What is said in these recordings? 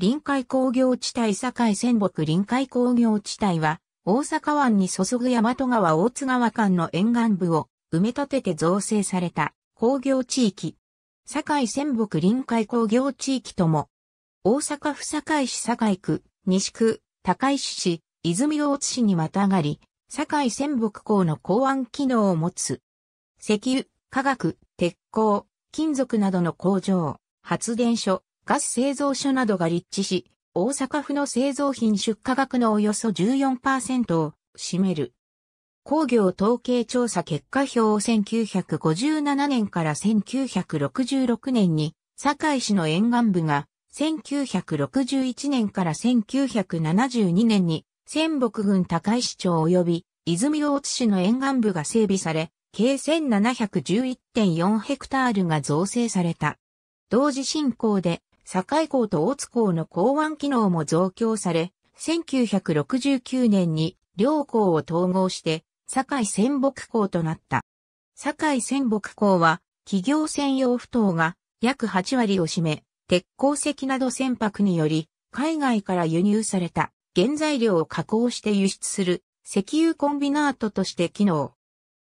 臨海工業地帯堺仙北臨海工業地帯は、大阪湾に注ぐ大和川大津川間の沿岸部を埋め立てて造成された工業地域。堺仙北臨海工業地域とも、大阪府堺市堺区、西区、高石市、泉大津市にまたがり、堺仙北港の港湾機能を持つ。石油、化学、鉄鋼、金属などの工場、発電所、ガス製造所などが立地し、大阪府の製造品出荷額のおよそ14%を占める。工業統計調査結果表を1957年から1966年に、堺市の沿岸部が、1961年から1972年に、仙北郡高石町及び、泉大津市の沿岸部が整備され、計1711.4ヘクタールが造成された。同時進行で境港と大津港の港湾機能も増強され、1969年に両港を統合して、堺仙北港となった。堺仙北港は、企業専用不当が約8割を占め、鉄鉱石など船舶により、海外から輸入された原材料を加工して輸出する石油コンビナートとして機能。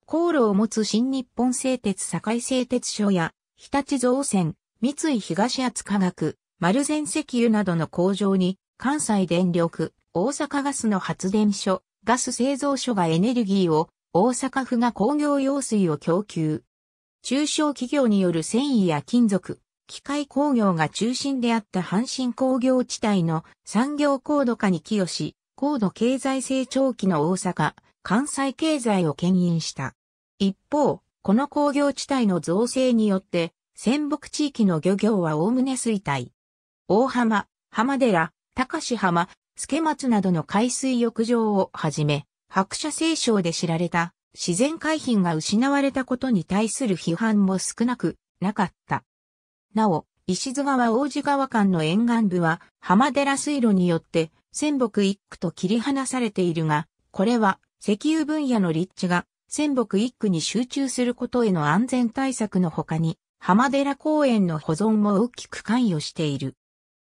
航路を持つ新日本製鉄堺製鉄所や日立造船、三井東厚化学、丸善石油などの工場に、関西電力、大阪ガスの発電所、ガス製造所がエネルギーを、大阪府が工業用水を供給。中小企業による繊維や金属、機械工業が中心であった阪神工業地帯の産業高度化に寄与し、高度経済成長期の大阪、関西経済を牽引した。一方、この工業地帯の造成によって、仙北地域の漁業は概ね衰退。大浜、浜寺、高志浜、助松などの海水浴場をはじめ、白車清少で知られた自然海浜が失われたことに対する批判も少なくなかった。なお、石津川王子川間の沿岸部は浜寺水路によって仙北一区と切り離されているが、これは石油分野の立地が仙北一区に集中することへの安全対策の他に浜寺公園の保存も大きく関与している。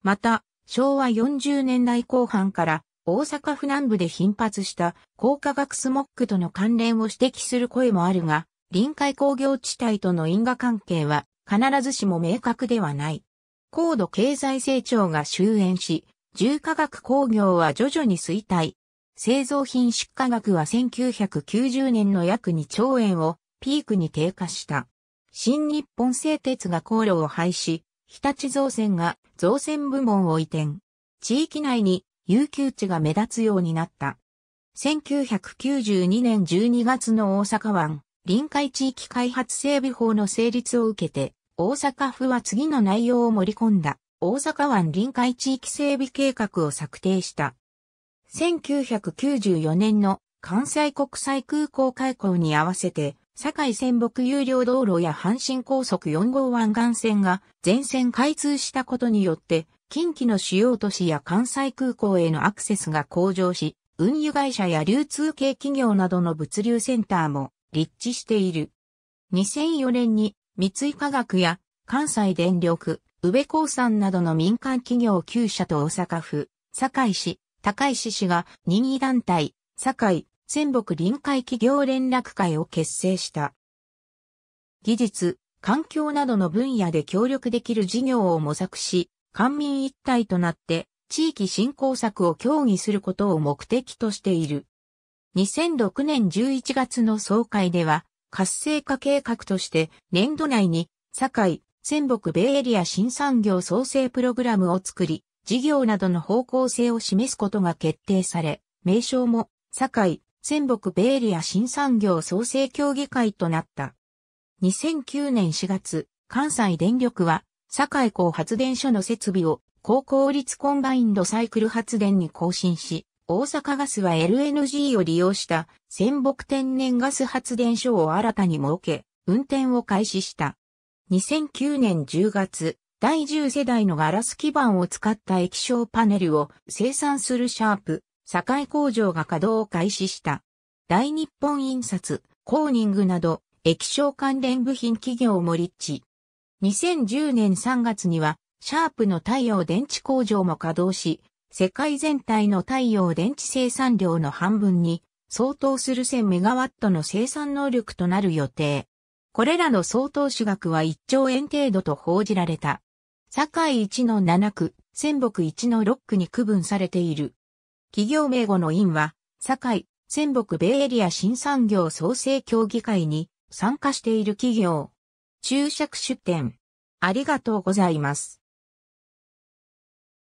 また、昭和40年代後半から大阪府南部で頻発した高化学スモックとの関連を指摘する声もあるが、臨海工業地帯との因果関係は必ずしも明確ではない。高度経済成長が終焉し、重化学工業は徐々に衰退。製造品出荷額は1990年の約2兆円をピークに低下した。新日本製鉄が航路を廃止、日立造船が造船部門を移転。地域内に有給地が目立つようになった。1992年12月の大阪湾臨海地域開発整備法の成立を受けて、大阪府は次の内容を盛り込んだ大阪湾臨海地域整備計画を策定した。1994年の関西国際空港開港に合わせて堺線北有料道路や阪神高速4号湾岸線が全線開通したことによって、近畿の主要都市や関西空港へのアクセスが向上し、運輸会社や流通系企業などの物流センターも立地している。2004年に三井化学や関西電力、宇部興産などの民間企業9社と大阪府、堺市、高石市が任意団体、堺、仙北臨海企業連絡会を結成した。技術、環境などの分野で協力できる事業を模索し、官民一体となって地域振興策を協議することを目的としている。2006年11月の総会では、活性化計画として年度内に、堺、仙北米エリア新産業創生プログラムを作り、事業などの方向性を示すことが決定され、名称も、堺、仙北ベエリア新産業創生協議会となった。2009年4月、関西電力は、堺港発電所の設備を高効率コンバインドサイクル発電に更新し、大阪ガスは LNG を利用した仙北天然ガス発電所を新たに設け、運転を開始した。2009年10月、第10世代のガラス基板を使った液晶パネルを生産するシャープ堺工場が稼働を開始した。大日本印刷、コーニングなど、液晶関連部品企業も立地。2010年3月には、シャープの太陽電池工場も稼働し、世界全体の太陽電池生産量の半分に相当する1000メガワットの生産能力となる予定。これらの相当主額は1兆円程度と報じられた。堺1の7区、仙北1の6区に区分されている企業名護の院は、堺、仙北米エリア新産業創生協議会に参加している企業。注釈出展。ありがとうございます。